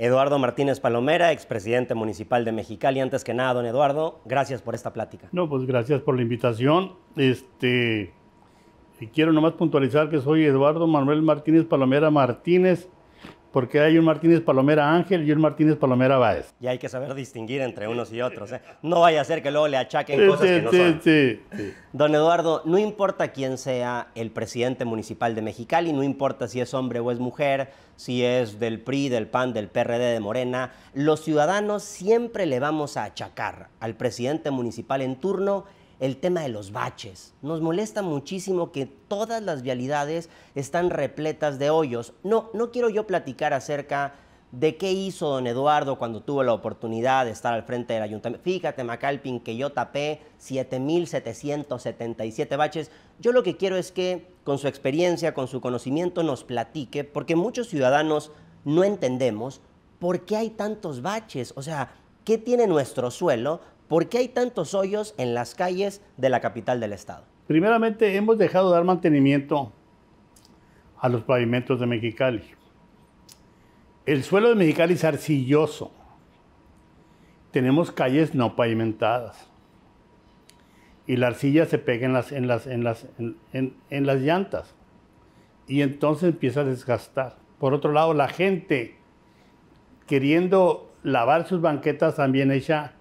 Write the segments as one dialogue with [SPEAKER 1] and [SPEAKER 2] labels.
[SPEAKER 1] Eduardo Martínez Palomera, expresidente municipal de Mexicali. Antes que nada, don Eduardo, gracias por esta plática.
[SPEAKER 2] No, pues gracias por la invitación. Este, quiero nomás puntualizar que soy Eduardo Manuel Martínez Palomera Martínez, porque hay un Martínez Palomera Ángel y un Martínez Palomera Báez.
[SPEAKER 1] Y hay que saber distinguir entre unos y otros. ¿eh? No vaya a ser que luego le achaquen cosas que no son. Sí, sí. Don Eduardo, no importa quién sea el presidente municipal de Mexicali, no importa si es hombre o es mujer, si es del PRI, del PAN, del PRD, de Morena, los ciudadanos siempre le vamos a achacar al presidente municipal en turno el tema de los baches. Nos molesta muchísimo que todas las vialidades están repletas de hoyos. No, no quiero yo platicar acerca de qué hizo don Eduardo cuando tuvo la oportunidad de estar al frente del ayuntamiento. Fíjate, Macalpin, que yo tapé 7.777 baches. Yo lo que quiero es que con su experiencia, con su conocimiento, nos platique, porque muchos ciudadanos no entendemos por qué hay tantos baches. O sea, ¿qué tiene nuestro suelo ¿Por qué hay tantos hoyos en las calles de la capital del estado?
[SPEAKER 2] Primeramente, hemos dejado de dar mantenimiento a los pavimentos de Mexicali. El suelo de Mexicali es arcilloso. Tenemos calles no pavimentadas. Y la arcilla se pega en las, en las, en en, las llantas. Y entonces empieza a desgastar. Por otro lado, la gente queriendo lavar sus banquetas también hecha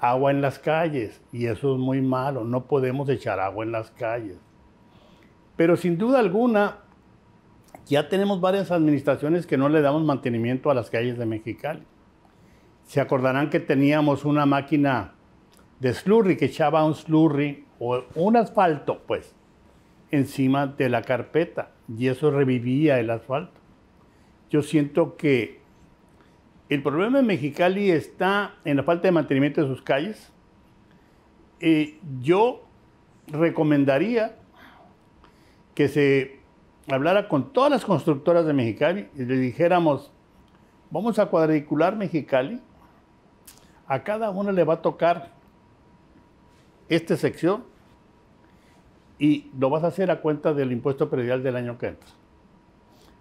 [SPEAKER 2] agua en las calles y eso es muy malo, no podemos echar agua en las calles. Pero sin duda alguna, ya tenemos varias administraciones que no le damos mantenimiento a las calles de Mexicali. Se acordarán que teníamos una máquina de slurry que echaba un slurry o un asfalto, pues, encima de la carpeta y eso revivía el asfalto. Yo siento que el problema de Mexicali está en la falta de mantenimiento de sus calles. Eh, yo recomendaría que se hablara con todas las constructoras de Mexicali y le dijéramos, vamos a cuadricular Mexicali, a cada uno le va a tocar esta sección y lo vas a hacer a cuenta del
[SPEAKER 1] impuesto predial del año que entra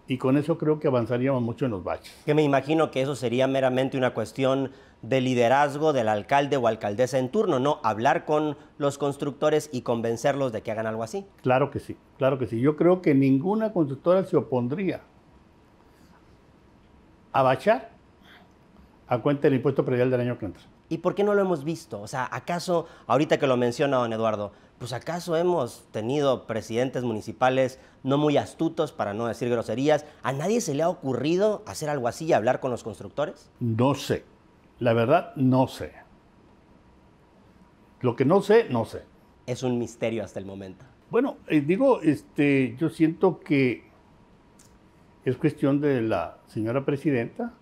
[SPEAKER 1] y con eso creo que avanzaríamos mucho en los baches. Que me imagino que eso sería meramente una cuestión de liderazgo del alcalde o alcaldesa en turno, ¿no? Hablar con los constructores y convencerlos de que hagan algo así. Claro que sí, claro que sí. Yo creo que ninguna constructora se opondría a
[SPEAKER 2] bachar a cuenta del impuesto predial del año que entra.
[SPEAKER 1] ¿Y por qué no lo hemos visto? O sea, ¿acaso, ahorita que lo menciona don Eduardo, pues acaso hemos tenido presidentes municipales no muy astutos, para no decir groserías? ¿A nadie se le ha ocurrido hacer algo así y hablar con los constructores?
[SPEAKER 2] No sé. La verdad, no sé. Lo que no sé, no sé. Es un misterio hasta el momento. Bueno, eh, digo, este, yo siento que es cuestión de la señora presidenta,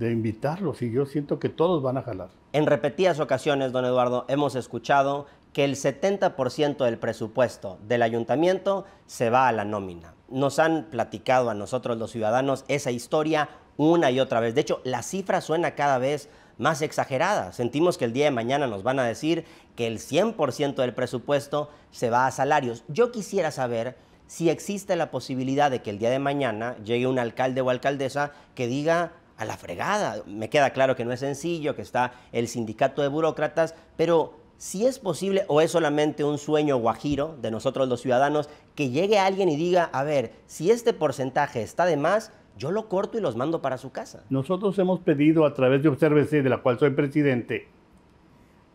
[SPEAKER 2] de invitarlos y yo siento que todos van a jalar.
[SPEAKER 1] En repetidas ocasiones, don Eduardo, hemos escuchado que el 70% del presupuesto del ayuntamiento se va a la nómina. Nos han platicado a nosotros los ciudadanos esa historia una y otra vez. De hecho, la cifra suena cada vez más exagerada. Sentimos que el día de mañana nos van a decir que el 100% del presupuesto se va a salarios. Yo quisiera saber si existe la posibilidad de que el día de mañana llegue un alcalde o alcaldesa que diga, a la fregada. Me queda claro que no es sencillo, que está el sindicato de burócratas, pero si es posible o es solamente un sueño guajiro de nosotros los ciudadanos que llegue alguien y diga, a ver, si este porcentaje está de más, yo lo corto y los mando para su casa.
[SPEAKER 2] Nosotros hemos pedido a través de Observese, de la cual soy presidente,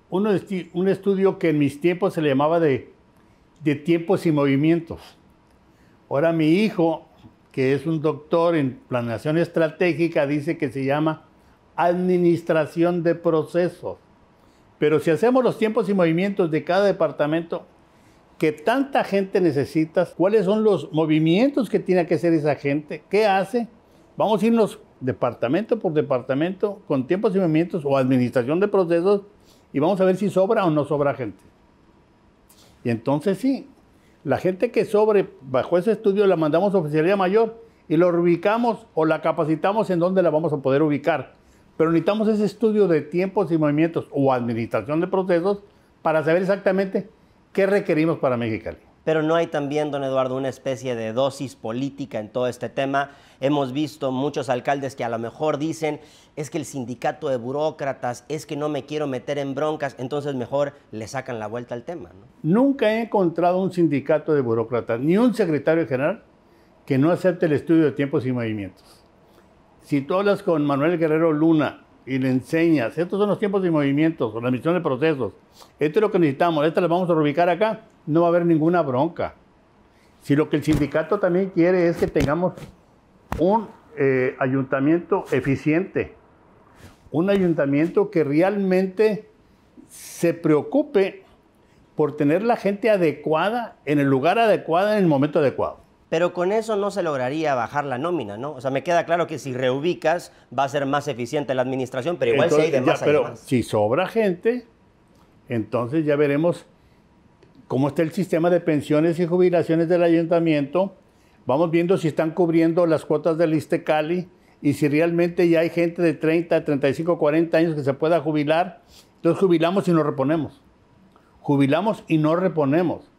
[SPEAKER 2] un, un estudio que en mis tiempos se le llamaba de, de tiempos y movimientos. Ahora mi hijo que es un doctor en planeación estratégica, dice que se llama administración de procesos. Pero si hacemos los tiempos y movimientos de cada departamento, ¿qué tanta gente necesitas, cuáles son los movimientos que tiene que hacer esa gente, qué hace, vamos a irnos departamento por departamento con tiempos y movimientos o administración de procesos y vamos a ver si sobra o no sobra gente. Y entonces sí, la gente que sobre, bajo ese estudio, la mandamos a oficialía mayor y lo ubicamos o la capacitamos en donde la vamos a poder ubicar. Pero necesitamos ese estudio de tiempos y movimientos o administración de procesos para
[SPEAKER 1] saber exactamente qué requerimos para Mexicali pero no hay también, don Eduardo, una especie de dosis política en todo este tema. Hemos visto muchos alcaldes que a lo mejor dicen, es que el sindicato de burócratas, es que no me quiero meter en broncas, entonces mejor le sacan la vuelta al tema.
[SPEAKER 2] Nunca he encontrado un sindicato de burócratas, ni un secretario general que no acepte el estudio de tiempos y movimientos. Si tú hablas con Manuel Guerrero Luna y le enseñas, estos son los tiempos y movimientos, la misión de procesos, esto es lo que necesitamos, esto lo vamos a reubicar acá, no va a haber ninguna bronca. Si lo que el sindicato también quiere es que tengamos un eh, ayuntamiento eficiente, un ayuntamiento que realmente se preocupe por tener la gente adecuada en el lugar adecuado en el momento adecuado.
[SPEAKER 1] Pero con eso no se lograría bajar la nómina, ¿no? O sea, me queda claro que si reubicas va a ser más eficiente la administración, pero igual si hay de más, pero
[SPEAKER 2] Si sobra gente, entonces ya veremos cómo está el sistema de pensiones y jubilaciones del ayuntamiento. Vamos viendo si están cubriendo las cuotas del Cali y si realmente ya hay gente de 30, 35, 40 años que se pueda jubilar. Entonces jubilamos y nos reponemos. Jubilamos y no reponemos.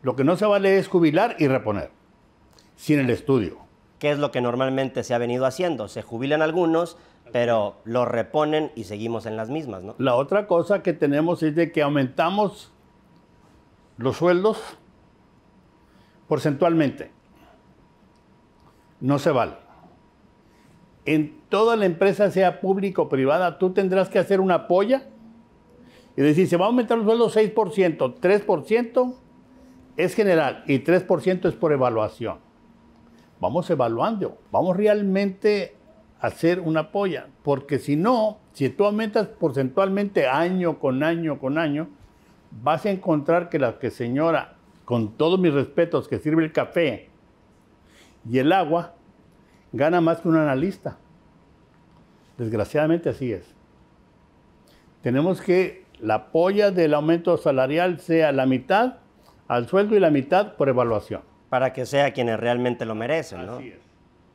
[SPEAKER 2] Lo que no se vale es jubilar y reponer, sin el estudio.
[SPEAKER 1] ¿Qué es lo que normalmente se ha venido haciendo? Se jubilan algunos, pero los reponen y seguimos en las mismas, ¿no? La otra cosa
[SPEAKER 2] que tenemos es de que aumentamos los sueldos porcentualmente. No se vale. En toda la empresa, sea pública o privada, tú tendrás que hacer una polla y decir, se va a aumentar los sueldos 6%, 3% es general y 3% es por evaluación. Vamos evaluando, vamos realmente a hacer una polla, porque si no, si tú aumentas porcentualmente año con año con año, vas a encontrar que la que señora, con todos mis respetos, que sirve el café y el agua, gana más que un analista. Desgraciadamente así es. Tenemos que la polla del aumento salarial sea la mitad al sueldo y la mitad por
[SPEAKER 1] evaluación. Para que sea quienes realmente lo merecen, ¿no? Así es.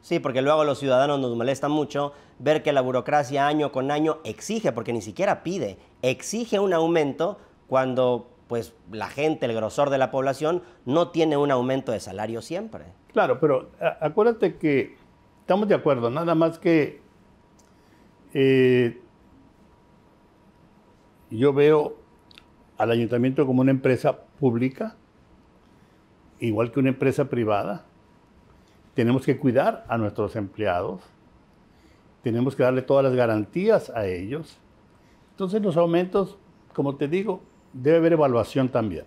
[SPEAKER 1] Sí, porque luego a los ciudadanos nos molesta mucho ver que la burocracia año con año exige, porque ni siquiera pide, exige un aumento cuando pues la gente, el grosor de la población, no tiene un aumento de salario siempre.
[SPEAKER 2] Claro, pero acuérdate que estamos de acuerdo, nada más que eh, yo veo al ayuntamiento como una empresa pública, igual que una empresa privada. Tenemos que cuidar a nuestros empleados, tenemos que darle todas las garantías a ellos. Entonces los aumentos, como te digo, debe haber evaluación también.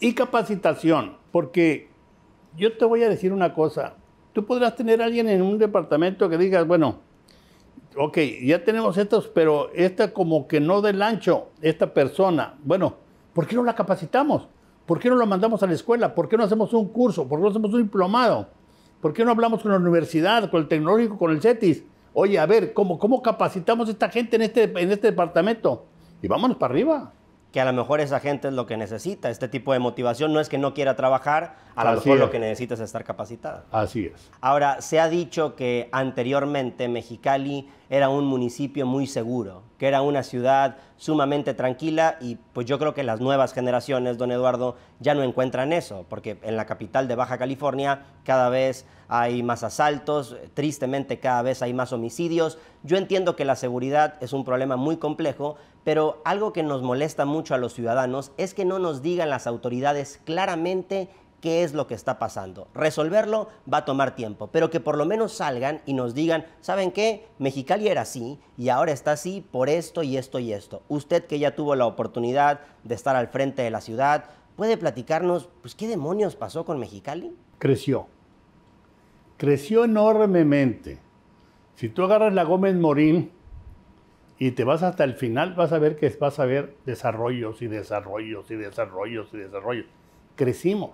[SPEAKER 2] Y capacitación, porque yo te voy a decir una cosa. Tú podrás tener alguien en un departamento que digas, bueno, ok, ya tenemos estos, pero esta como que no del ancho, esta persona. Bueno, ¿por qué no la capacitamos? ¿Por qué no la mandamos a la escuela? ¿Por qué no hacemos un curso? ¿Por qué no hacemos un diplomado? ¿Por qué no hablamos con la universidad, con el tecnológico, con el CETIS? Oye, a ver, ¿cómo, cómo capacitamos esta gente en este, en este departamento? Y
[SPEAKER 1] vámonos para arriba que a lo mejor esa gente es lo que necesita. Este tipo de motivación no es que no quiera trabajar, a lo mejor lo que necesita es estar capacitada. Así es. Ahora, se ha dicho que anteriormente Mexicali era un municipio muy seguro, que era una ciudad sumamente tranquila y pues yo creo que las nuevas generaciones, don Eduardo, ya no encuentran eso, porque en la capital de Baja California cada vez hay más asaltos, tristemente cada vez hay más homicidios. Yo entiendo que la seguridad es un problema muy complejo, pero algo que nos molesta mucho a los ciudadanos es que no nos digan las autoridades claramente qué es lo que está pasando. Resolverlo va a tomar tiempo, pero que por lo menos salgan y nos digan, ¿saben qué? Mexicali era así y ahora está así por esto y esto y esto. Usted que ya tuvo la oportunidad de estar al frente de la ciudad, ¿puede platicarnos, pues qué demonios pasó con Mexicali?
[SPEAKER 2] Creció creció enormemente. Si tú agarras la Gómez Morín y te vas hasta el final, vas a ver que vas a ver desarrollos y desarrollos y desarrollos y desarrollos. Crecimos,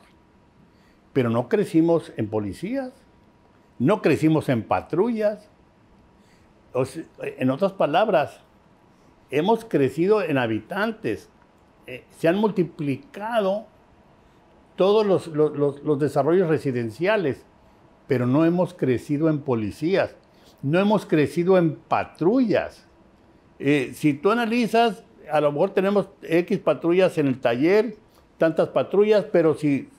[SPEAKER 2] pero no crecimos en policías, no crecimos en patrullas. en otras palabras, hemos crecido en habitantes, eh, se han multiplicado todos los desarrollos residenciales pero no hemos crecido en policías, no hemos crecido en patrullas. Eh, si tú analizas, a lo mejor tenemos X patrullas en el taller, tantas patrullas, pero si,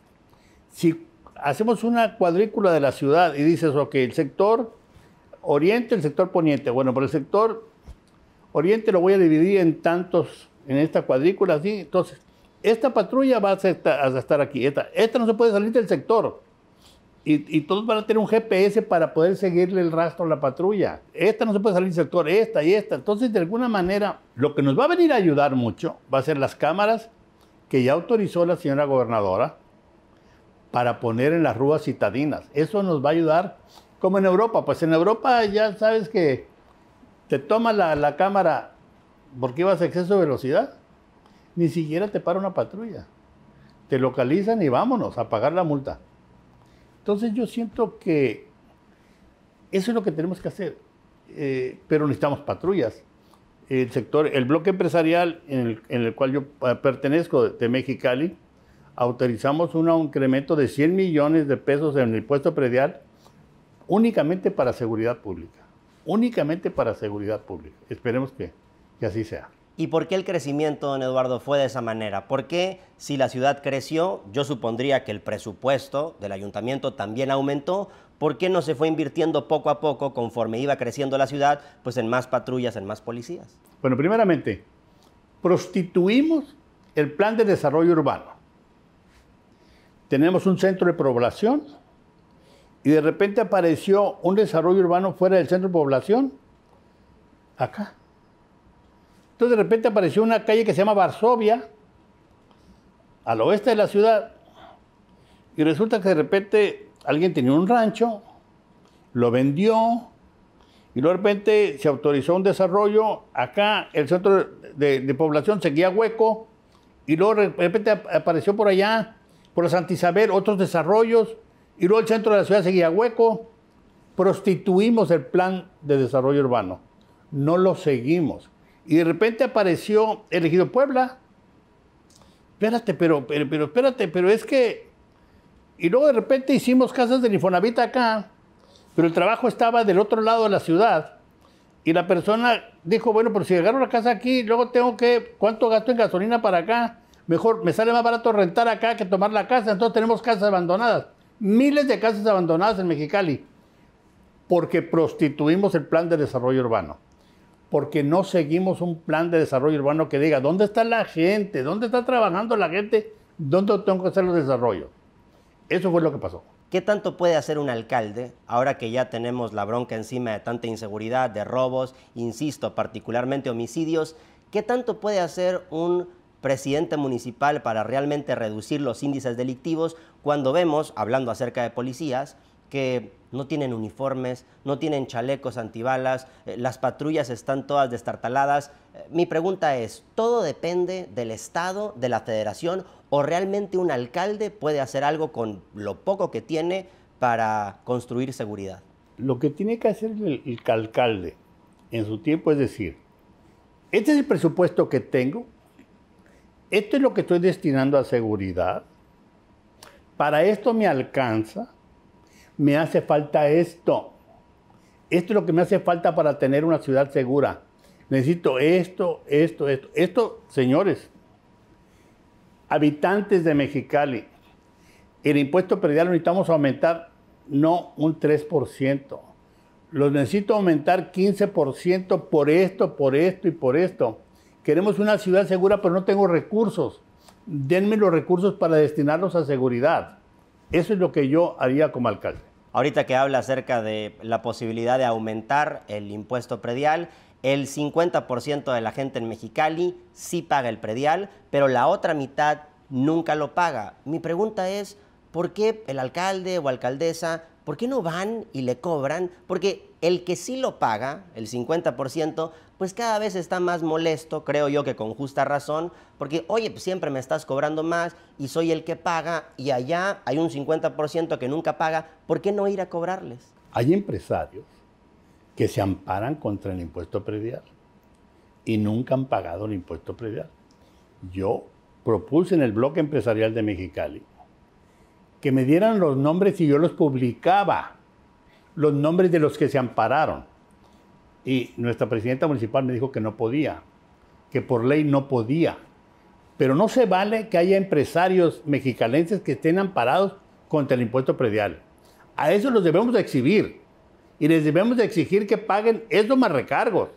[SPEAKER 2] si hacemos una cuadrícula de la ciudad y dices, ok, el sector oriente, el sector poniente, bueno, por el sector oriente lo voy a dividir en tantos, en esta cuadrícula, así, entonces, esta patrulla va a estar, aquí, esta no se puede salir del sector, y, todos van a tener un GPS para poder seguirle el rastro a la patrulla. Esta no se puede salir del sector, esta y esta. Entonces, de alguna manera, lo que nos va a venir a ayudar mucho va a ser las cámaras que ya autorizó la señora gobernadora para poner en las ruas citadinas. Eso nos va a ayudar, como en Europa. Pues en Europa ya sabes que te toma la, la cámara porque ibas a exceso de velocidad. Ni siquiera te para una patrulla. Te localizan y vámonos a pagar la multa. Entonces yo siento que eso es lo que tenemos que hacer, eh, pero necesitamos patrullas. El sector, el bloque empresarial en el, cual yo eh, pertenezco de Mexicali, autorizamos un incremento de 100 millones de pesos en el impuesto predial únicamente para seguridad pública.
[SPEAKER 1] Únicamente para seguridad pública. Esperemos que así sea. ¿Y por qué el crecimiento, don Eduardo, fue de esa manera? ¿Por qué si la ciudad creció, yo supondría que el presupuesto del ayuntamiento también aumentó? ¿Por qué no se fue invirtiendo poco a poco conforme iba creciendo la ciudad, pues en más patrullas, en más policías? Bueno, primeramente, prostituimos el plan de desarrollo urbano. Tenemos
[SPEAKER 2] un centro de población y de repente apareció un desarrollo urbano fuera del centro de población, acá entonces de repente apareció una calle que se llama Varsovia, al oeste de la ciudad, y resulta que de repente alguien tenía un rancho, lo vendió, y de repente se autorizó un desarrollo, acá el centro de, población seguía hueco, y luego de repente apareció por allá, por la Santa otros desarrollos, y luego el centro de la ciudad seguía hueco. Prostituimos el plan de desarrollo urbano, no lo seguimos. Y de repente apareció elegido Puebla. Espérate, pero, pero, espérate, pero es que. Y luego de repente hicimos casas de Infonavit acá, pero el trabajo estaba del otro lado de la ciudad. Y la persona dijo, bueno, pero si agarro la casa aquí, luego tengo que, ¿cuánto gasto en gasolina para acá? Mejor, me sale más barato rentar acá que tomar la casa. Entonces tenemos casas abandonadas. Miles de casas abandonadas en Mexicali. Porque prostituimos el plan de desarrollo urbano porque no seguimos un plan de desarrollo urbano que diga
[SPEAKER 1] dónde está la gente, dónde está trabajando la gente, dónde tengo que hacer los desarrollos. Eso fue lo que pasó. ¿Qué tanto puede hacer un alcalde ahora que ya tenemos la bronca encima de tanta inseguridad, de robos, insisto, particularmente homicidios? ¿Qué tanto puede hacer un presidente municipal para realmente reducir los índices delictivos cuando vemos, hablando acerca de policías, que no tienen uniformes, no tienen chalecos antibalas, eh, las patrullas están todas destartaladas. Eh, mi pregunta es, ¿todo depende del Estado, de la Federación o realmente un alcalde puede hacer algo con lo poco que tiene para construir seguridad? Lo que tiene que hacer el,
[SPEAKER 2] el alcalde en su tiempo es decir, este es el presupuesto que tengo, esto es lo que estoy destinando a seguridad, para esto me alcanza, me hace falta esto. Esto es lo que me hace falta para tener una ciudad segura. Necesito esto, esto, esto. Esto, señores, habitantes de Mexicali, el impuesto predial lo necesitamos aumentar no un 3%. Los necesito aumentar 15% por esto, por esto y por esto. Queremos una ciudad segura, pero no tengo recursos. Denme los recursos para destinarlos a seguridad.
[SPEAKER 1] Eso es lo que yo haría como alcalde. Ahorita que habla acerca de la posibilidad de aumentar el impuesto predial, el 50% de la gente en Mexicali sí paga el predial, pero la otra mitad nunca lo paga. Mi pregunta es, ¿por qué el alcalde o alcaldesa, por qué no van y le cobran? Porque el que sí lo paga, el 50%, pues cada vez está más molesto, creo yo que con justa razón, porque, oye, pues siempre me estás cobrando más y soy el que paga y allá hay un 50% que nunca paga, ¿por qué no ir a cobrarles?
[SPEAKER 2] Hay empresarios que se amparan contra el impuesto predial y nunca han pagado el impuesto predial. Yo propuse en el bloque empresarial de Mexicali que me dieran los nombres y yo los publicaba los nombres de los que se ampararon. Y nuestra presidenta municipal me dijo que no podía, que por ley no podía. Pero no se vale que haya empresarios mexicalenses que estén amparados contra el impuesto predial. A eso los debemos de exhibir y les debemos de exigir que paguen esos más recargos.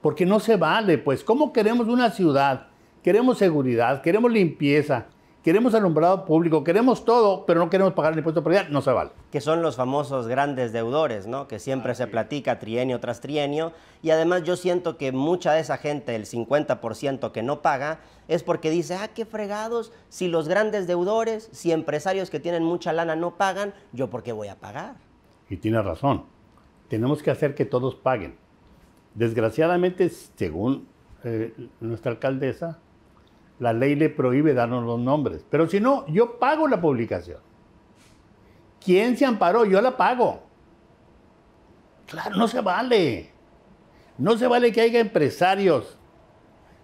[SPEAKER 2] Porque no se vale, pues, ¿cómo queremos una ciudad? Queremos seguridad, queremos limpieza, queremos alumbrado público, queremos todo, pero no queremos pagar el impuesto de
[SPEAKER 1] no se vale. Que son los famosos grandes deudores, ¿no? Que siempre se platica trienio tras trienio. Y además yo siento que mucha de esa gente, el 50% que no paga, es porque dice, ah, qué fregados, si los grandes deudores, si empresarios que tienen mucha lana no pagan, ¿yo por qué voy a pagar?
[SPEAKER 2] Y tiene razón. Tenemos que hacer que todos paguen. Desgraciadamente, según eh, nuestra alcaldesa, la ley le prohíbe darnos los nombres. Pero si no, yo pago la publicación. ¿Quién se amparó? Yo la pago. Claro, no se vale. No se vale que haya empresarios,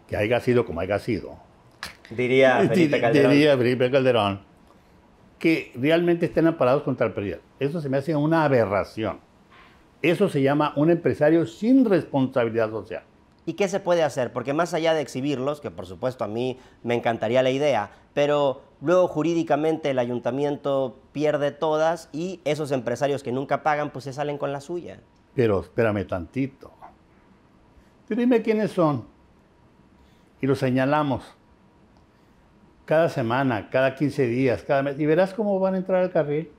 [SPEAKER 2] que haya sido como haya sido. Diría Felipe Calderón. Diría Calderón, que realmente estén amparados contra el periodo. Eso se me hace una aberración. Eso se llama
[SPEAKER 1] un empresario sin responsabilidad social. ¿Y qué se puede hacer? Porque más allá de exhibirlos, que por supuesto a mí me encantaría la idea, pero luego jurídicamente el ayuntamiento pierde todas y esos empresarios que nunca pagan pues se salen con la suya.
[SPEAKER 2] Pero espérame tantito. dime quiénes son y los señalamos cada semana, cada 15 días, cada mes y verás cómo van a entrar al carril.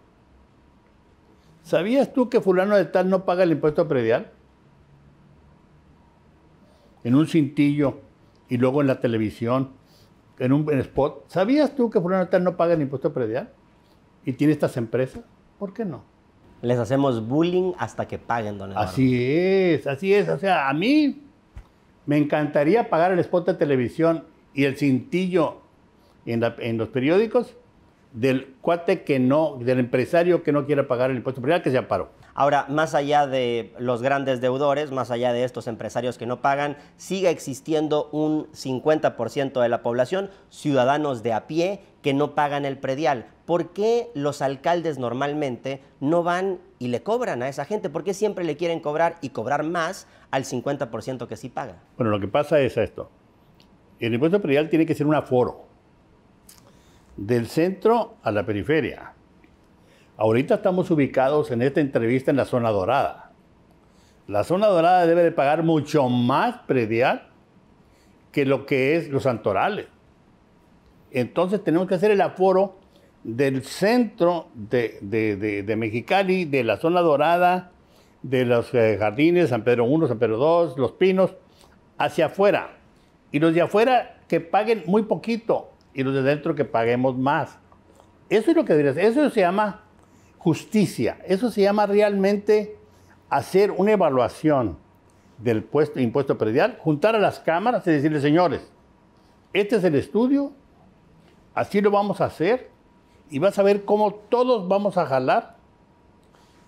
[SPEAKER 2] ¿Sabías tú que fulano de tal no paga el impuesto predial? en un cintillo y luego en la televisión, en un spot. ¿Sabías tú que fulano no paga el impuesto predial? ¿Y tiene estas empresas? ¿Por qué no? Les hacemos bullying hasta que paguen, don Eduardo. Así es, así es. O sea, a mí me encantaría pagar el spot de televisión y el cintillo en, en los periódicos del cuate
[SPEAKER 1] que no, del empresario que no quiera pagar el impuesto predial, que se aparó. Ahora, más allá de los grandes deudores, más allá de estos empresarios que no pagan, sigue existiendo un 50% de la población, ciudadanos de a pie, que no pagan el predial. ¿Por qué los alcaldes normalmente no van y le cobran a esa gente? ¿Por qué siempre le quieren cobrar y cobrar más al 50% que sí paga?
[SPEAKER 2] Bueno, lo que pasa es esto. El impuesto predial tiene que ser un aforo. Del centro a la periferia. Ahorita estamos ubicados en esta entrevista en la zona dorada. La zona dorada debe de pagar mucho más predial que lo que es los santorales. Entonces tenemos que hacer el aforo del centro de, Mexicali, de la zona dorada, de los eh, jardines, San Pedro I, San Pedro II, Los Pinos, hacia afuera. Y los de afuera que paguen muy poquito y los de dentro que paguemos más. Eso es lo que debería Eso se llama justicia. Eso se llama realmente hacer una evaluación del impuesto predial, juntar a las cámaras y decirle, señores, este es el estudio, así lo vamos a hacer y vas a ver cómo todos vamos a jalar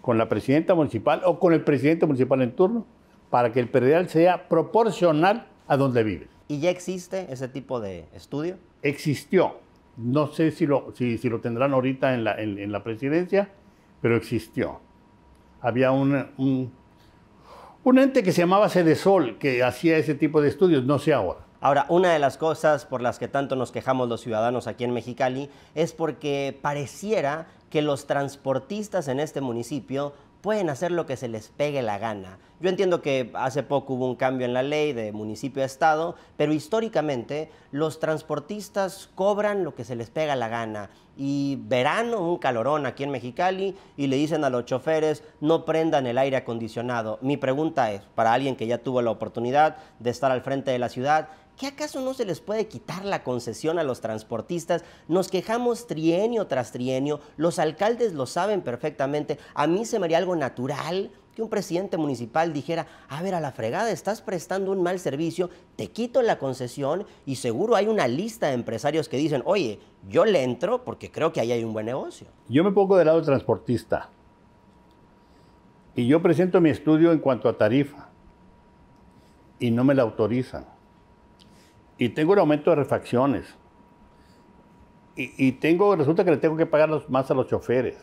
[SPEAKER 2] con la presidenta municipal o con el presidente municipal en turno para que el predial sea proporcional a donde vive.
[SPEAKER 1] ¿Y ya existe
[SPEAKER 2] ese tipo de estudio? Existió. No sé si lo, si, lo tendrán ahorita en en la presidencia, pero existió. Había un,
[SPEAKER 1] un ente que se llamaba sol que hacía ese tipo de estudios, no sé ahora. Ahora, una de las cosas por las que tanto nos quejamos los ciudadanos aquí en Mexicali es porque pareciera que los transportistas en este municipio pueden hacer lo que se les pegue la gana. Yo entiendo que hace poco hubo un cambio en la ley de municipio a estado, pero históricamente los transportistas cobran lo que se les pega la gana. Y verano, un calorón aquí en Mexicali, y le dicen a los choferes, no prendan el aire acondicionado. Mi pregunta es, para alguien que ya tuvo la oportunidad de estar al frente de la ciudad, qué acaso no se les puede quitar la concesión a los transportistas? Nos quejamos trienio tras trienio, los alcaldes lo saben perfectamente. A mí se me haría algo natural que un presidente municipal dijera, a ver, a la fregada, estás prestando un mal servicio, te quito la concesión y seguro hay una lista de empresarios que dicen, oye, yo le entro porque creo que ahí hay un buen negocio. Yo me pongo del lado transportista
[SPEAKER 2] y yo presento mi estudio en cuanto a tarifa y no me la autorizan y tengo un aumento de refacciones. Y, tengo, resulta que le tengo que pagar más a los choferes.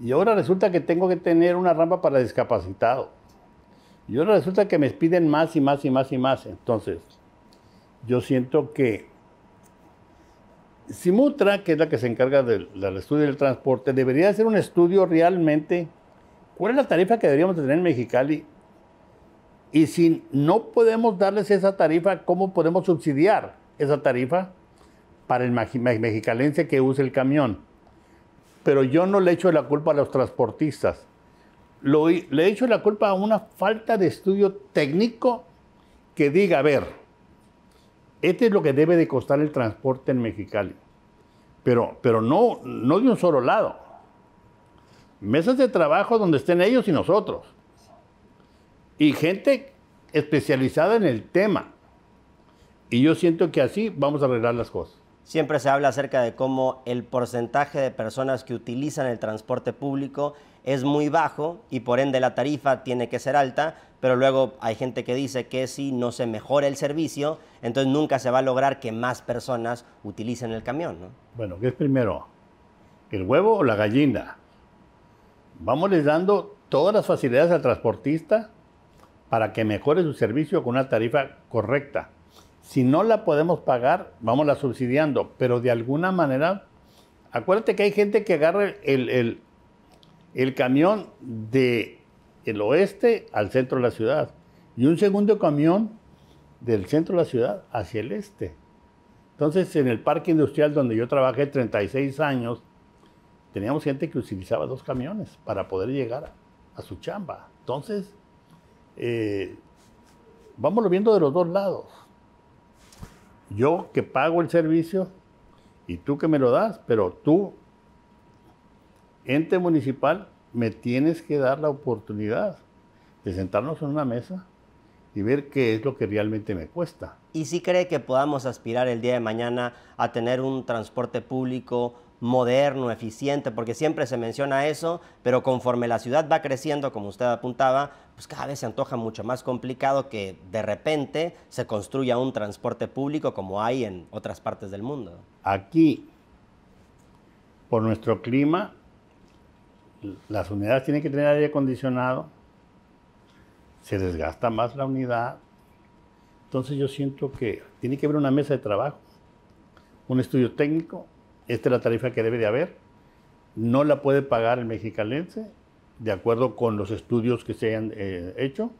[SPEAKER 2] Y ahora resulta que tengo que tener una rampa para discapacitados. Y ahora resulta que me piden más y más y más y más. Entonces, yo siento que Simutra, que es la que se encarga del, del estudio del transporte, debería hacer un estudio realmente. ¿Cuál es la tarifa que deberíamos tener en Mexicali y si no podemos darles esa tarifa, ¿cómo podemos subsidiar esa tarifa para el mexicalense que use el camión? Pero yo no le echo la culpa a los transportistas. Lo, le echo la culpa a una falta de estudio técnico que diga, a ver, este es lo que debe de costar el transporte en Mexicali. Pero, pero no, no de un solo lado. Mesas de trabajo donde estén ellos y nosotros y gente especializada en el tema. Y yo siento
[SPEAKER 1] que así vamos a arreglar las cosas. Siempre se habla acerca de cómo el porcentaje de personas que utilizan el transporte público es muy bajo y por ende la tarifa tiene que ser alta, pero luego hay gente que dice que si no se mejora el servicio, entonces nunca se va a lograr que más personas utilicen el camión.
[SPEAKER 2] Bueno, ¿qué es primero? ¿El huevo o la gallina? ¿Vamos les dando todas las facilidades al transportista para que mejore su servicio con una tarifa correcta. Si no la podemos pagar, vamos la subsidiando, pero de alguna manera, acuérdate que hay gente que agarra el, camión del el oeste al centro de la ciudad y un segundo camión del centro de la ciudad hacia el este. Entonces, en el parque industrial donde yo trabajé 36 años, teníamos gente que utilizaba dos camiones para poder llegar a su chamba. Entonces, vamos eh, vámonos viendo de los dos lados. Yo que pago el servicio y tú que me lo das, pero tú, ente municipal, me tienes que dar la oportunidad de
[SPEAKER 1] sentarnos en una mesa y ver qué es lo que realmente me cuesta. ¿Y si cree que podamos aspirar el día de mañana a tener un transporte público moderno, eficiente, porque siempre se menciona eso, pero conforme la ciudad va creciendo, como usted apuntaba, pues cada vez se antoja mucho más complicado que de repente se construya un transporte público como hay en otras partes del mundo. Aquí,
[SPEAKER 2] por nuestro clima, las unidades tienen que tener aire acondicionado, se desgasta más la unidad, entonces yo siento que tiene que haber una mesa de trabajo, un estudio técnico esta es la tarifa que debe de haber, no la puede pagar el mexicalense, de acuerdo con los estudios que se han eh, hecho,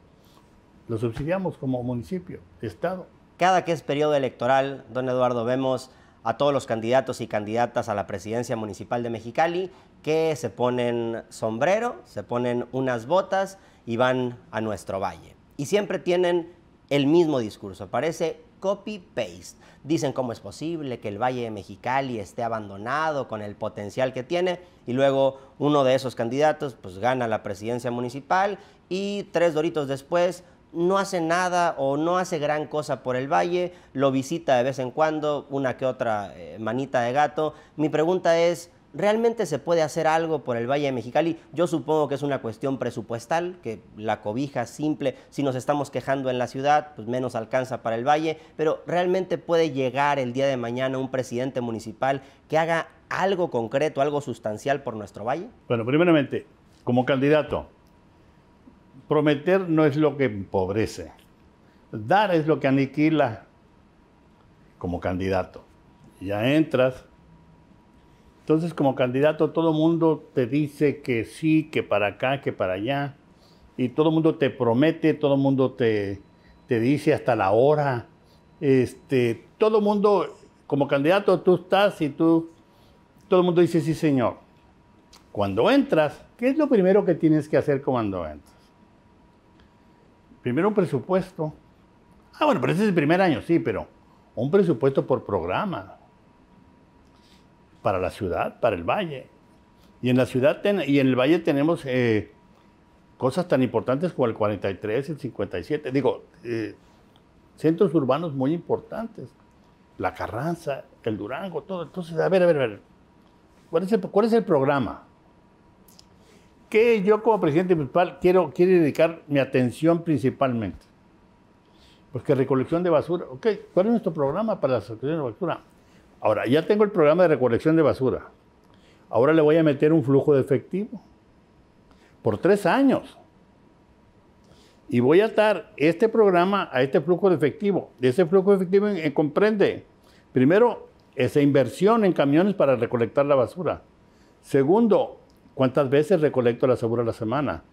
[SPEAKER 2] lo subsidiamos como municipio, Estado.
[SPEAKER 1] Cada que es periodo electoral, don Eduardo, vemos a todos los candidatos y candidatas a la presidencia municipal de Mexicali que se ponen sombrero, se ponen unas botas y van a nuestro valle. Y siempre tienen el mismo discurso. Parece copy-paste. Dicen cómo es posible que el Valle de Mexicali esté abandonado con el potencial que tiene y luego uno de esos candidatos pues gana la presidencia municipal y tres doritos después no hace nada o no hace gran cosa por el valle, lo visita de vez en cuando, una que otra eh, manita de gato. Mi pregunta es, ¿Realmente se puede hacer algo por el Valle de Mexicali? Yo supongo que es una cuestión presupuestal, que la cobija simple, si nos estamos quejando en la ciudad, pues menos alcanza para el Valle, pero ¿realmente puede llegar el día de mañana un presidente municipal que haga algo concreto, algo sustancial por nuestro Valle? Bueno, primeramente, como candidato, prometer
[SPEAKER 2] no es lo que empobrece, dar es lo que aniquila como candidato. Ya entras entonces, como candidato, todo el mundo te dice que sí, que para acá, que para allá. Y todo el mundo te promete, todo el mundo te, dice hasta la hora. Este, todo mundo, como candidato, tú estás y tú, todo el mundo dice sí, señor. Cuando entras, ¿qué es lo primero que tienes que hacer cuando entras? Primero un presupuesto. Ah, bueno, pero ese es el primer año, sí, pero un presupuesto por programa para la ciudad, para el valle. Y en la ciudad y en el valle tenemos eh, cosas tan importantes como el 43, el 57, digo, eh, centros urbanos muy importantes. La Carranza, el Durango, todo. Entonces, a ver, a ver, a ver. ¿Cuál es el, programa? Que yo como presidente municipal quiero, quiero dedicar mi atención principalmente? Pues que recolección de basura. Ok, ¿cuál es nuestro programa para la recolección de basura? Ahora, ya tengo el programa de recolección de basura. Ahora le voy a meter un flujo de efectivo por tres años. Y voy a atar este programa a este flujo de efectivo. Ese flujo de efectivo eh, comprende, primero, esa inversión en camiones para recolectar la basura. Segundo, cuántas veces recolecto la basura a la semana.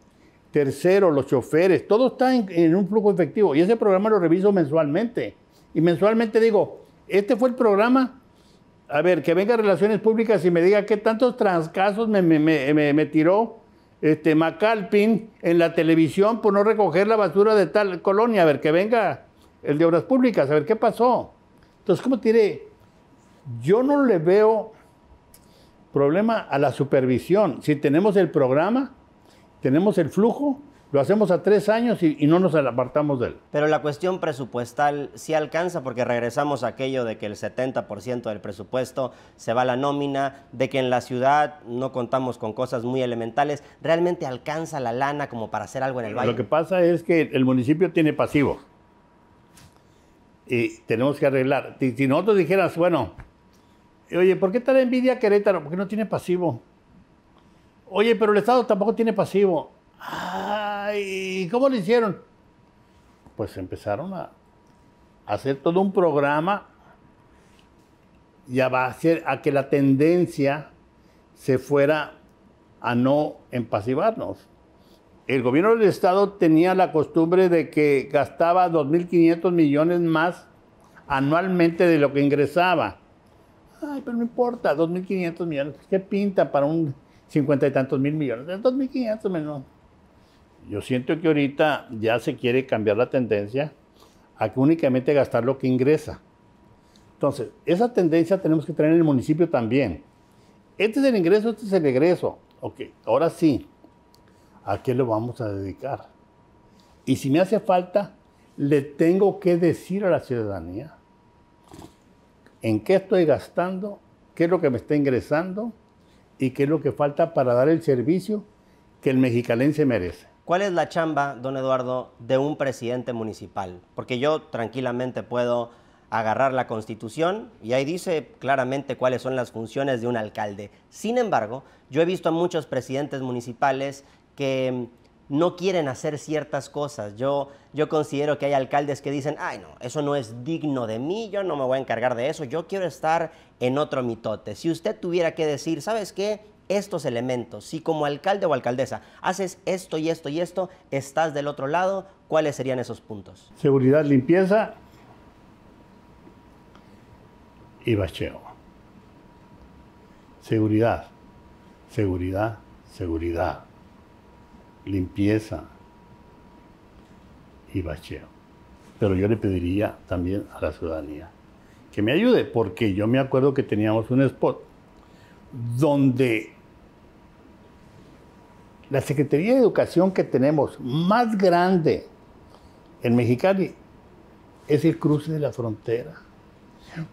[SPEAKER 2] Tercero, los choferes, todo está en, en, un flujo efectivo. Y ese programa lo reviso mensualmente. Y mensualmente digo, este fue el programa a ver, que venga Relaciones Públicas y me diga qué tantos trascasos me, tiró este Macalpin en la televisión por no recoger la basura de tal colonia. A ver, que venga el de Obras Públicas, a ver qué pasó. Entonces, ¿cómo tiene? Yo no le veo problema a la supervisión. Si tenemos el programa, tenemos el flujo, lo hacemos a tres años y, no nos apartamos de él.
[SPEAKER 1] Pero la cuestión presupuestal sí alcanza porque regresamos a aquello de que el 70% del presupuesto se va a la nómina, de que en la ciudad no contamos con cosas muy elementales. ¿Realmente alcanza la lana como para hacer algo en el barrio? Lo que pasa
[SPEAKER 2] es que el municipio tiene pasivo. Y tenemos que arreglar. Si, nosotros dijeras, bueno, oye, ¿por qué tal envidia Querétaro? Porque no tiene pasivo. Oye, pero el Estado tampoco tiene pasivo. Ah, ¿y cómo lo hicieron? Pues empezaron a hacer todo un programa ya va a hacer a que la tendencia se fuera a no empasivarnos. El gobierno del Estado tenía la costumbre de que gastaba 2.500 millones más anualmente de lo que ingresaba. Ay, pero no importa, 2.500 millones. ¿Qué pinta para un cincuenta y tantos mil millones? 2.500 menos. Yo siento que ahorita ya se quiere cambiar la tendencia a que únicamente gastar lo que ingresa. Entonces, esa tendencia tenemos que tener en el municipio también. Este es el ingreso, este es el egreso. Ok, ahora sí, ¿a qué lo vamos a dedicar? Y si me hace falta, le tengo que decir a la ciudadanía en qué estoy gastando, qué es lo que me está ingresando y qué es lo que falta para dar el servicio que el mexicalense merece.
[SPEAKER 1] ¿Cuál es la chamba, don Eduardo, de un presidente municipal? Porque yo tranquilamente puedo agarrar la constitución y ahí dice claramente cuáles son las funciones de un alcalde. Sin embargo, yo he visto a muchos presidentes municipales que mm, no quieren hacer ciertas cosas. Yo, yo considero que hay alcaldes que dicen, ay no, eso no es digno de mí, yo no me voy a encargar de eso, yo quiero estar en otro mitote. Si usted tuviera que decir, ¿sabes qué? estos elementos. Si como alcalde o alcaldesa haces esto y esto y esto, estás del otro lado, ¿cuáles serían esos puntos?
[SPEAKER 2] Seguridad, limpieza y bacheo. Seguridad, seguridad, seguridad. Limpieza y bacheo. Pero yo le pediría también a la ciudadanía que me ayude, porque yo me acuerdo que teníamos un spot donde la Secretaría de Educación que tenemos más grande en Mexicali es el cruce de la frontera.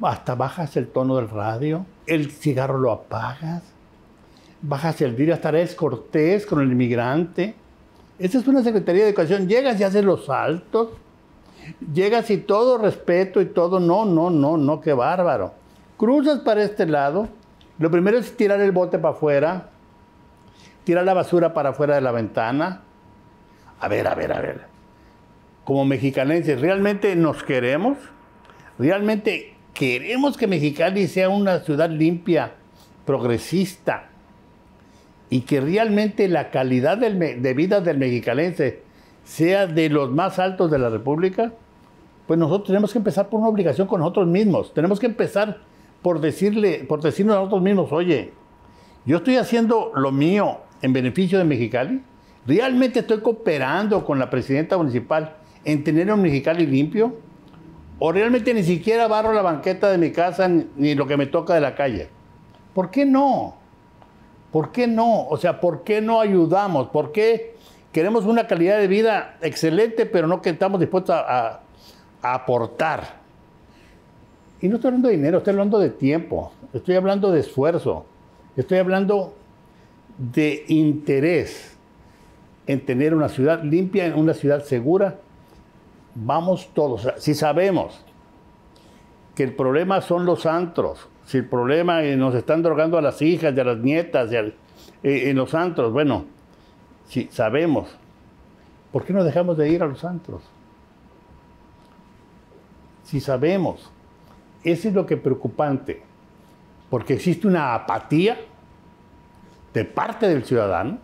[SPEAKER 2] Hasta bajas el tono del radio, el cigarro lo apagas, bajas el vidrio, hasta eres cortés con el inmigrante. Esa es una Secretaría de Educación. Llegas y haces los saltos. Llegas y todo respeto y todo. No, no, no, no, qué bárbaro. Cruzas para este lado. Lo primero es tirar el bote para afuera tirar la basura para afuera de la ventana. A ver, a ver, a ver. Como mexicanenses, ¿realmente nos queremos? ¿Realmente queremos que Mexicali sea una ciudad limpia, progresista y que realmente la calidad de vida del mexicalense sea de los más altos de la República? Pues nosotros tenemos que empezar por una obligación con nosotros mismos. Tenemos que empezar por decirle, por decirnos a nosotros mismos, oye, yo estoy haciendo lo mío, en beneficio de Mexicali? ¿Realmente estoy cooperando con la presidenta municipal en tener un Mexicali limpio? ¿O realmente ni siquiera barro la banqueta de mi casa ni lo que me toca de la calle? ¿Por qué no? ¿Por qué no? O sea, ¿por qué no ayudamos? ¿Por qué queremos una calidad de vida excelente, pero no que estamos dispuestos a, aportar? Y no estoy hablando de dinero, estoy hablando de tiempo, estoy hablando de esfuerzo, estoy hablando de interés en tener una ciudad limpia, una ciudad segura, vamos todos. Si sabemos que el problema son los antros, si el problema es eh, nos están drogando a las hijas, y a las nietas, eh, en los antros, bueno, si sabemos, ¿por qué no dejamos de ir a los antros? Si sabemos, eso es lo que es preocupante, porque existe una apatía de parte del ciudadano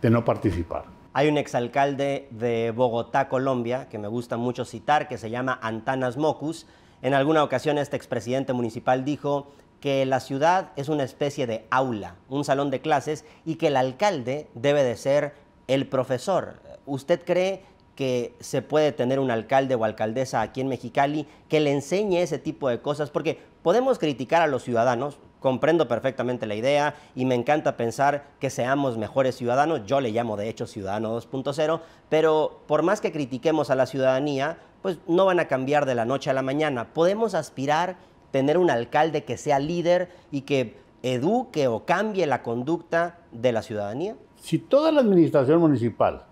[SPEAKER 2] de no participar.
[SPEAKER 1] Hay un exalcalde de Bogotá, Colombia, que me gusta mucho citar, que se llama Antanas Mocus. En alguna ocasión este expresidente municipal dijo que la ciudad es una especie de aula, un salón de clases, y que el alcalde debe de ser el profesor. ¿Usted cree que se puede tener un alcalde o alcaldesa aquí en Mexicali que le enseñe ese tipo de cosas? Porque podemos criticar a los ciudadanos, comprendo perfectamente la idea y me encanta pensar que seamos mejores ciudadanos. Yo le llamo de hecho ciudadano 2.0, pero por más que critiquemos a la ciudadanía, pues no van a cambiar de la noche a la mañana. Podemos aspirar tener un alcalde que sea líder y que eduque o cambie la conducta de la ciudadanía? Si toda la administración municipal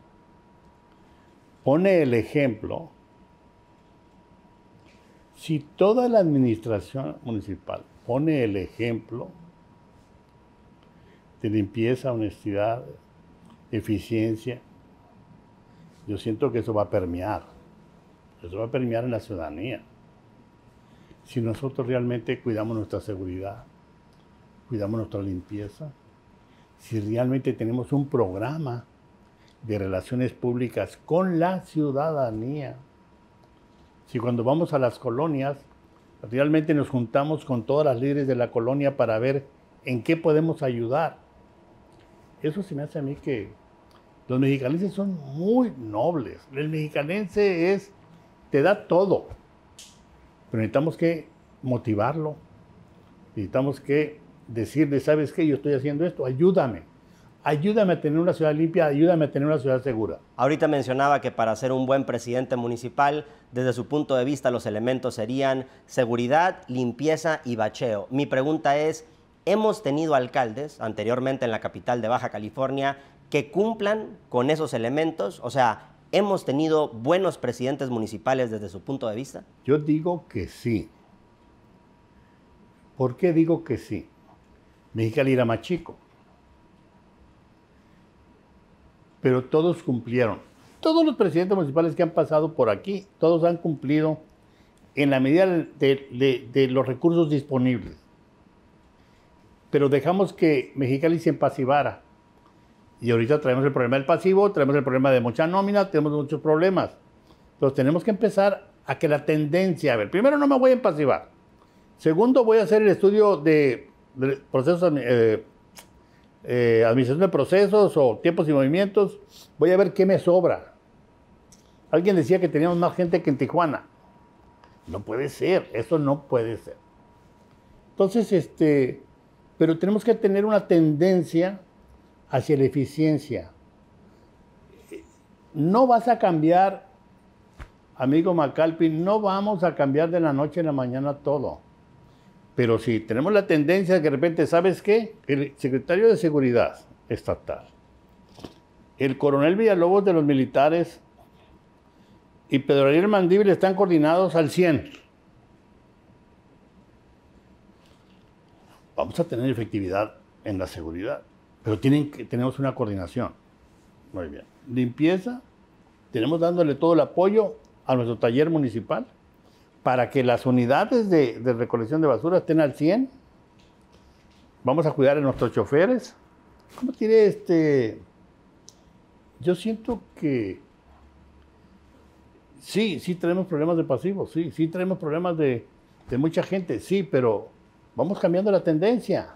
[SPEAKER 2] pone el ejemplo, si toda la administración municipal pone el ejemplo de limpieza, honestidad, eficiencia, yo siento que eso va a permear. Eso va a permear en la ciudadanía. Si nosotros realmente cuidamos nuestra seguridad, cuidamos nuestra limpieza, si realmente tenemos un programa de relaciones públicas con la ciudadanía, si cuando vamos a las colonias Realmente nos juntamos con todas las líderes de la colonia para ver en qué podemos ayudar. Eso se me hace a mí que los mexicanenses son muy nobles. El mexicanense es, te da todo. Pero necesitamos que motivarlo. Necesitamos que decirle, ¿sabes qué? Yo estoy haciendo esto, ayúdame ayúdame a tener una ciudad limpia, ayúdame a tener una ciudad segura.
[SPEAKER 1] Ahorita mencionaba que para ser un buen presidente municipal, desde su punto de vista, los elementos serían seguridad, limpieza y bacheo. Mi pregunta es, ¿hemos tenido alcaldes anteriormente en la capital de Baja California que cumplan con esos elementos? O sea, ¿hemos tenido buenos presidentes municipales desde su punto de vista?
[SPEAKER 2] Yo digo que sí. ¿Por qué digo que sí? Mexicali era más chico pero todos cumplieron. Todos los presidentes municipales que han pasado por aquí, todos han cumplido en la medida de, los recursos disponibles. Pero dejamos que Mexicali se empasivara. Y ahorita traemos el problema del pasivo, traemos el problema de mucha nómina, tenemos muchos problemas. Entonces tenemos que empezar a que la tendencia, a ver, primero no me voy a empasivar. Segundo, voy a hacer el estudio de, procesos eh, eh, administración de procesos o tiempos y movimientos, voy a ver qué me sobra. Alguien decía que teníamos más gente que en Tijuana. No puede ser, eso no puede ser. Entonces, este, pero tenemos que tener una tendencia hacia la eficiencia. No vas a cambiar, amigo Macalpin. no vamos a cambiar de la noche a la mañana todo. Pero si tenemos la tendencia de que de repente, ¿sabes qué? El secretario de Seguridad Estatal, el coronel Villalobos de los militares y Pedro Ariel Mandible están coordinados al 100. Vamos a tener efectividad en la seguridad, pero tienen que, tenemos una coordinación. Muy bien. Limpieza, tenemos dándole todo el apoyo a nuestro taller municipal para que las unidades de, recolección de basura estén al 100. Vamos a cuidar a nuestros choferes. ¿Cómo tiene este? Yo siento que sí, sí tenemos problemas de pasivos, sí, sí tenemos problemas de, de mucha gente, sí, pero vamos cambiando la tendencia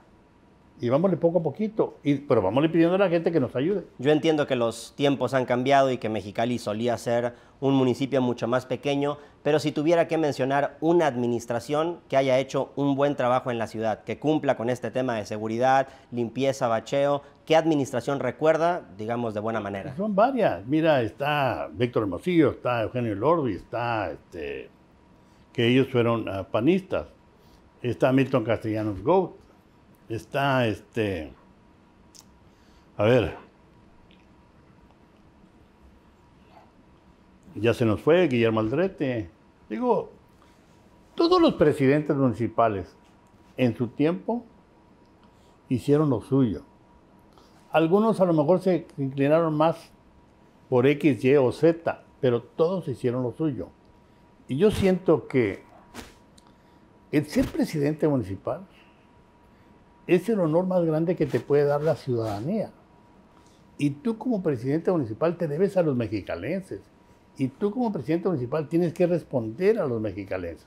[SPEAKER 2] y vámonosle poco a poquito,
[SPEAKER 1] y, pero vamosle pidiendo a la gente que nos ayude. Yo entiendo que los tiempos han cambiado y que Mexicali solía ser un municipio mucho más pequeño, pero si tuviera que mencionar una administración que haya hecho un buen trabajo en la ciudad, que cumpla con este tema de seguridad, limpieza, bacheo, ¿qué administración recuerda, digamos, de buena manera? Son varias. Mira, está Víctor
[SPEAKER 2] Hermosillo, está Eugenio Lordi, está este, que ellos fueron ah, panistas, está Milton Castellanos Go está este. A ver. Ya se nos fue Guillermo Aldrete. Digo, todos los presidentes municipales en su tiempo hicieron lo suyo. Algunos a lo mejor se inclinaron más por X, Y o Z, pero todos hicieron lo suyo. Y yo siento que el ser presidente municipal es el honor más grande que te puede dar la ciudadanía. Y tú como presidente municipal te debes a los mexicalenses. Y tú como presidente municipal tienes que responder a los mexicalenses.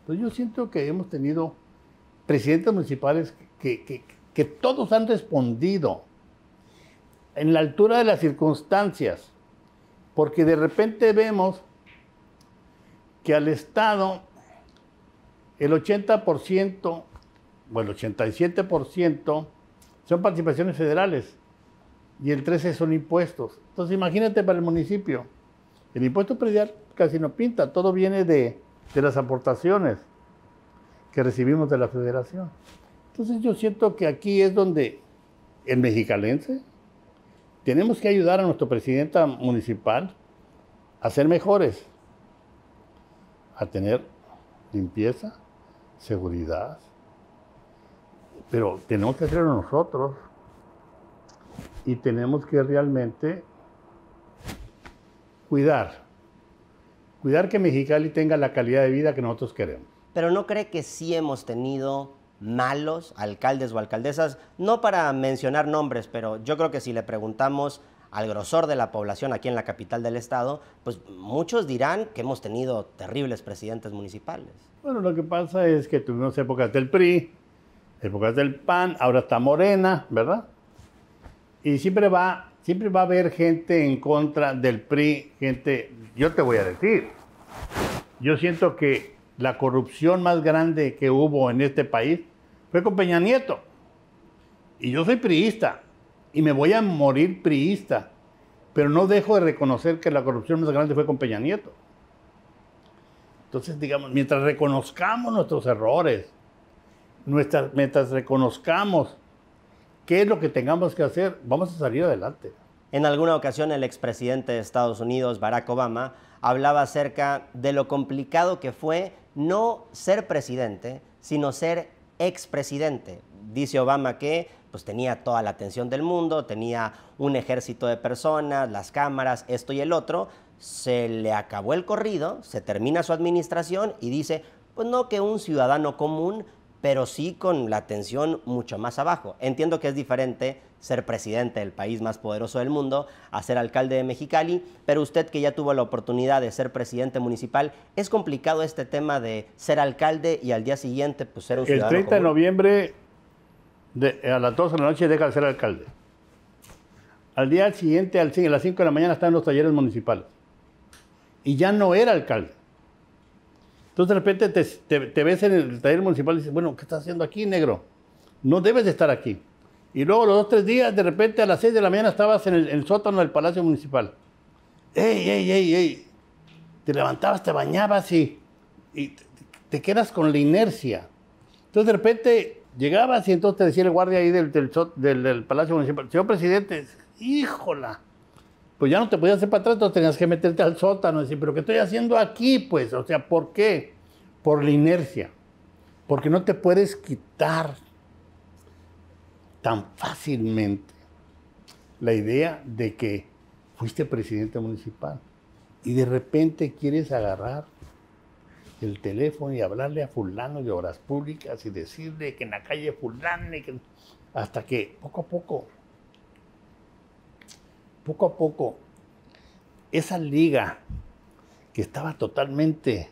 [SPEAKER 2] Entonces yo siento que hemos tenido presidentes municipales que, que todos han respondido en la altura de las circunstancias. Porque de repente vemos que al Estado el 80% bueno, el 87% son participaciones federales y el 13% son impuestos. Entonces imagínate para el municipio, el impuesto predial casi no pinta, todo viene de, de las aportaciones que recibimos de la federación. Entonces yo siento que aquí es donde el mexicalense tenemos que ayudar a nuestro presidenta municipal a ser mejores, a tener limpieza, seguridad, pero tenemos que hacerlo nosotros y tenemos que realmente cuidar, cuidar que Mexicali tenga la calidad de vida que nosotros queremos.
[SPEAKER 1] Pero no cree que sí hemos tenido malos alcaldes o alcaldesas, no para mencionar nombres, pero yo creo que si le preguntamos al grosor de la población aquí en la capital del estado, pues muchos dirán que hemos tenido terribles presidentes municipales.
[SPEAKER 2] Bueno, lo que pasa es que tuvimos épocas del PRI, épocas del PAN, ahora está Morena, ¿verdad? Y siempre va, siempre va a haber gente en contra del PRI, gente, yo te voy a decir, yo siento que la corrupción más grande que hubo en este país fue con Peña Nieto. Y yo soy priista y me voy a morir priista, pero no dejo de reconocer que la corrupción más grande fue con Peña Nieto. Entonces, digamos, mientras reconozcamos nuestros errores, nuestras, metas reconozcamos qué es lo que tengamos que hacer, vamos a salir
[SPEAKER 1] adelante. En alguna ocasión el expresidente de Estados Unidos, Barack Obama, hablaba acerca de lo complicado que fue no ser presidente, sino ser expresidente. Dice Obama que pues tenía toda la atención del mundo, tenía un ejército de personas, las cámaras, esto y el otro, se le acabó el corrido, se termina su administración y dice, pues no que un ciudadano común pero sí con la atención mucho más abajo. Entiendo que es diferente ser presidente del país más poderoso del mundo a ser alcalde de Mexicali, pero usted que ya tuvo la oportunidad de ser presidente municipal, ¿es complicado este tema de ser alcalde y al día siguiente pues, ser un El 30 de
[SPEAKER 2] noviembre a las 12 de la noche deja de ser alcalde. Al día siguiente, a las 5 de la mañana, están en los talleres municipales. Y ya no era alcalde. Entonces de repente te, ves en el taller municipal y dices, bueno, ¿qué estás haciendo aquí, negro? No debes de estar aquí. Y luego los dos, tres días, de repente a las seis de la mañana estabas en el, sótano del Palacio Municipal. ¡Ey, ey, ey, ey! Te levantabas, te bañabas y, te, quedas con la inercia. Entonces de repente llegabas y entonces te decía el guardia ahí del, del, del Palacio Municipal, señor presidente, híjola, pues ya no te podías hacer para atrás, entonces tenías que meterte al sótano y decir, pero ¿qué estoy haciendo aquí? Pues, o sea, ¿por qué? Por la inercia, porque no te puedes quitar tan fácilmente la idea de que fuiste presidente municipal y de repente quieres agarrar el teléfono y hablarle a fulano de obras públicas y decirle que en la calle fulano que... hasta que poco a poco poco a poco, esa liga que estaba totalmente,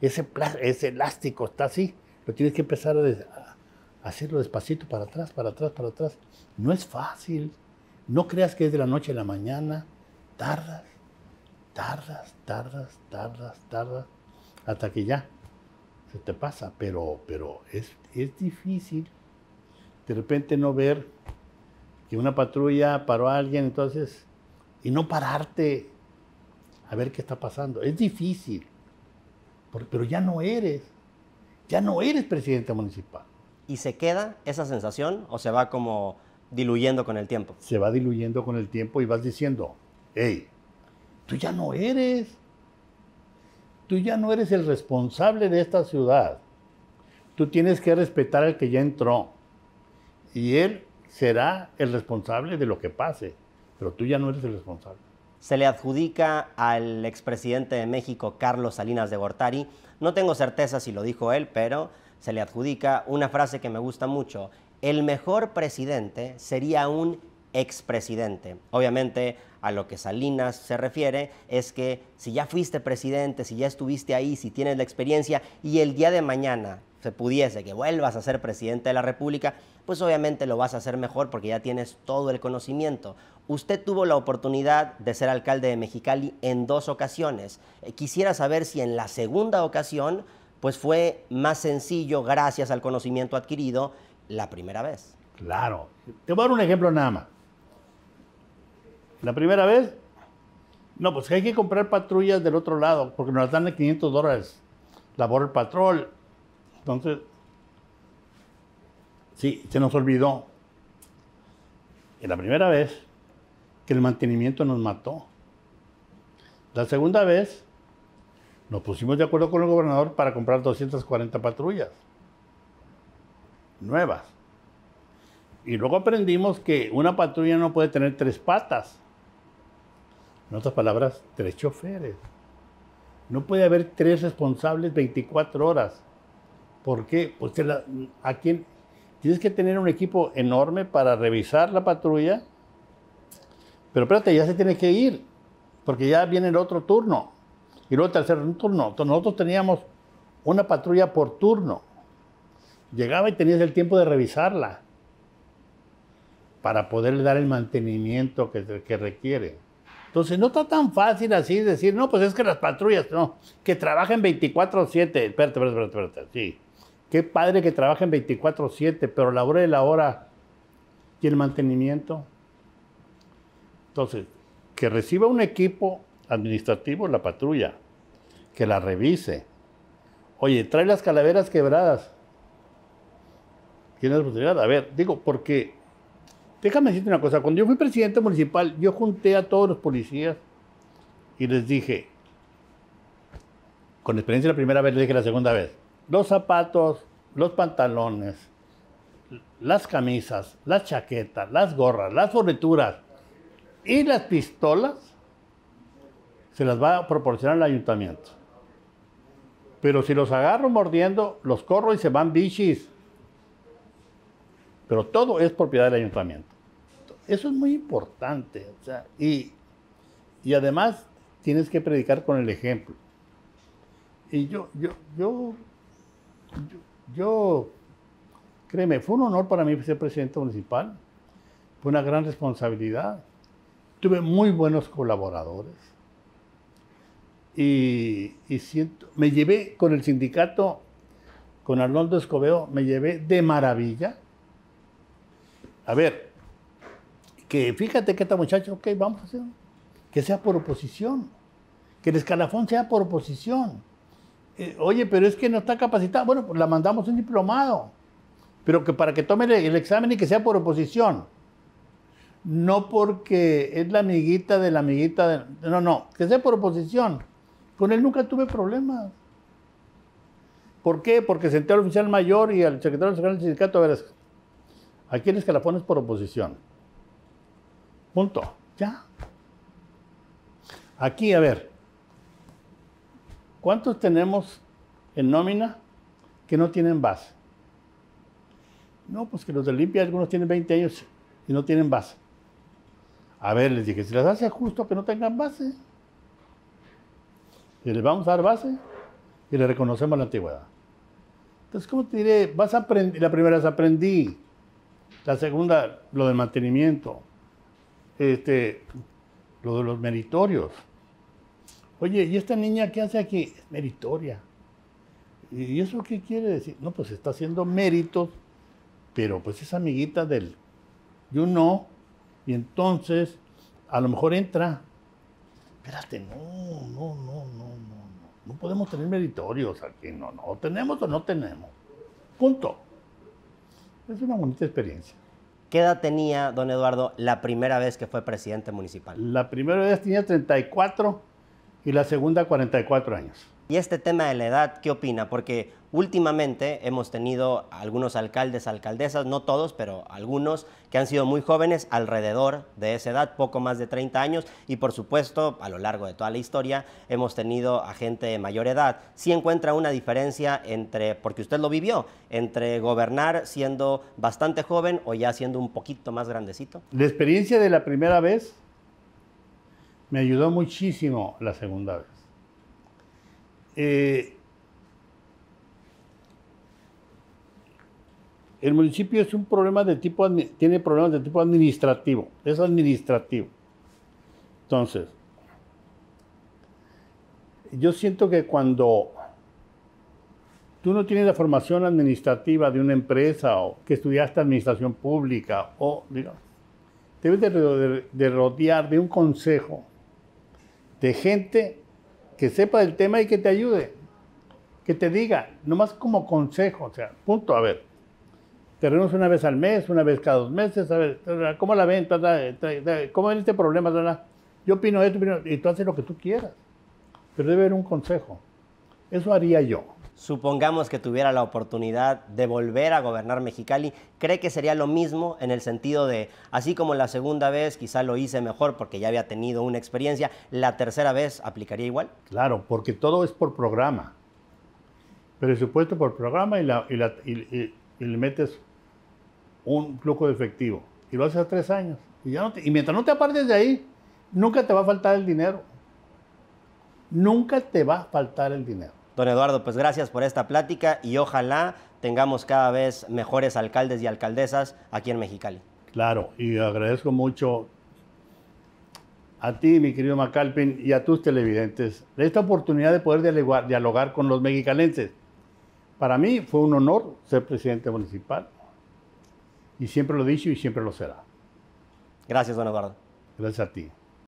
[SPEAKER 2] ese, ese elástico está así, pero tienes que empezar a, hacerlo despacito para atrás, para atrás, para atrás. No es fácil. No creas que es de la noche a la mañana. Tardas, tardas, tardas, tardas, tardas, hasta que ya se te pasa. Pero, pero es, es difícil de repente no ver que una patrulla paró a alguien, entonces, y no pararte a ver qué está pasando. Es difícil, pero ya no eres, ya no
[SPEAKER 1] eres presidente municipal. ¿Y se queda esa sensación o se va como diluyendo con el tiempo? Se va diluyendo con el tiempo y vas diciendo, hey, tú ya no
[SPEAKER 2] eres, tú ya no eres el responsable de esta ciudad. Tú tienes que respetar al que ya entró. Y él será el
[SPEAKER 1] responsable de lo que pase, pero tú ya no eres el responsable. Se le adjudica al expresidente de México, Carlos Salinas de Gortari, no tengo certeza si lo dijo él, pero se le adjudica una frase que me gusta mucho, el mejor presidente sería un expresidente. Obviamente a lo que Salinas se refiere es que si ya fuiste presidente, si ya estuviste ahí, si tienes la experiencia y el día de mañana se pudiese que vuelvas a ser presidente de la República, pues obviamente lo vas a hacer mejor porque ya tienes todo el conocimiento. Usted tuvo la oportunidad de ser alcalde de Mexicali en dos ocasiones. Eh, quisiera saber si en la segunda ocasión pues fue más sencillo gracias al conocimiento adquirido la primera vez. Claro. Te voy a dar un ejemplo nada más. La primera vez, no, pues hay que comprar
[SPEAKER 2] patrullas del otro lado porque nos dan de 500 dólares. Labor el patrón. Entonces, sí, se nos olvidó en la primera vez que el mantenimiento nos mató. La segunda vez nos pusimos de acuerdo con el gobernador para comprar 240 patrullas nuevas. Y luego aprendimos que una patrulla no puede tener tres patas. En otras palabras, tres choferes. No puede haber tres responsables 24 horas. ¿Por qué? Porque pues a tienes que tener un equipo enorme para revisar la patrulla, pero espérate, ya se tiene que ir, porque ya viene el otro turno, y luego el tercer turno. Entonces, nosotros teníamos una patrulla por turno. Llegaba y tenías el tiempo de revisarla para poderle dar el mantenimiento que, requiere. Entonces, no está tan fácil así decir, no, pues es que las patrullas, no, que trabajen 24-7. Espérate, espérate, espérate, espérate, sí. Qué padre que en 24/7, pero la hora de la hora y el mantenimiento. Entonces, que reciba un equipo administrativo la patrulla, que la revise. Oye, trae las calaveras quebradas. Tienes oportunidad. A ver, digo, porque déjame decirte una cosa. Cuando yo fui presidente municipal, yo junté a todos los policías y les dije, con experiencia la primera vez, les dije la segunda vez, los zapatos, los pantalones, las camisas, las chaquetas, las gorras, las fornituras y las pistolas se las va a proporcionar el ayuntamiento. Pero si los agarro mordiendo, los corro y se van bichis. Pero todo es propiedad del ayuntamiento. Eso es muy importante. y, y además tienes que predicar con el ejemplo. Y yo, yo, yo yo, créeme, fue un honor para mí ser presidente municipal, fue una gran responsabilidad, tuve muy buenos colaboradores y, siento, me llevé con el sindicato, con Arnoldo Escobedo, me llevé de maravilla. A ver, que fíjate que esta muchacha, ok, vamos a hacer, que sea por oposición, que el escalafón sea por oposición eh, oye, pero es que no está capacitada. Bueno, pues la mandamos un diplomado, pero que para que tome el examen y que sea por oposición. No porque es la amiguita de la amiguita de... No, no, que sea por oposición. Con él nunca tuve problemas. ¿Por qué? Porque senté al oficial mayor y al secretario general del sindicato, a ver, ¿a quién es que la pones por oposición? Punto. Ya. Aquí, a ver, ¿Cuántos tenemos en nómina que no tienen base? No, pues que los de limpia algunos tienen 20 años y no tienen base. A ver, les dije, si las hace justo que no tengan base. Y les vamos a dar base y le reconocemos la antigüedad. Entonces, ¿cómo te diré? Vas a aprender, la primera es aprendí. La segunda, lo del mantenimiento. Este, lo de los meritorios. Oye, ¿y esta niña qué hace aquí? Es meritoria. ¿Y eso qué quiere decir? No, pues está haciendo méritos, pero pues es amiguita del yo no. Y entonces, a lo mejor entra. Espérate, no, no, no, no, no. No podemos tener meritorios aquí, no, no. tenemos o no tenemos. Punto.
[SPEAKER 1] Es una bonita experiencia. ¿Qué edad tenía don Eduardo la primera vez que fue presidente municipal? La primera vez tenía 34 y la segunda 44 años. Y este tema de la edad, ¿qué opina? Porque últimamente hemos tenido algunos alcaldes, alcaldesas, no todos, pero algunos que han sido muy jóvenes, alrededor de esa edad, poco más de 30 años, y por supuesto, a lo largo de toda la historia, hemos tenido a gente de mayor edad. Sí encuentra una diferencia entre, porque usted lo vivió, entre gobernar siendo bastante joven o ya siendo un poquito más grandecito.
[SPEAKER 2] La experiencia de la primera vez me ayudó muchísimo la segunda vez. Eh, el municipio es un problema de tipo, tiene problemas de tipo administrativo, es administrativo. Entonces, yo siento que cuando tú no tienes la formación administrativa de una empresa o que estudiaste administración pública o, debes de rodear de un consejo de gente que sepa del tema y que te ayude, que te diga, nomás como consejo, o sea, punto, a ver, te reunimos una vez al mes, una vez cada dos meses, a ver, ¿cómo la ven? ¿Cómo ven este problema? Yo opino esto, y tú haces lo que tú quieras, pero debe haber un consejo. Eso haría
[SPEAKER 1] yo supongamos que tuviera la oportunidad de volver a gobernar Mexicali, ¿cree que sería lo mismo en el sentido de, así como la segunda vez quizá lo hice mejor porque ya había tenido una experiencia, la tercera vez aplicaría igual? Claro, porque todo es por programa. Presupuesto por programa y,
[SPEAKER 2] le metes un flujo de efectivo. Y lo haces a tres años. Y, y mientras no te apartes de ahí, nunca te va a faltar el dinero. Nunca te va a faltar el dinero.
[SPEAKER 1] Don Eduardo, pues gracias por esta plática y ojalá tengamos cada vez mejores alcaldes y alcaldesas aquí en Mexicali. Claro, y agradezco
[SPEAKER 2] mucho a ti, mi querido Macalpin, y a tus televidentes esta oportunidad de poder dialogar, con los mexicalenses. Para mí fue un honor ser presidente municipal y siempre lo he dicho y siempre lo será. Gracias, don Eduardo. Gracias a ti.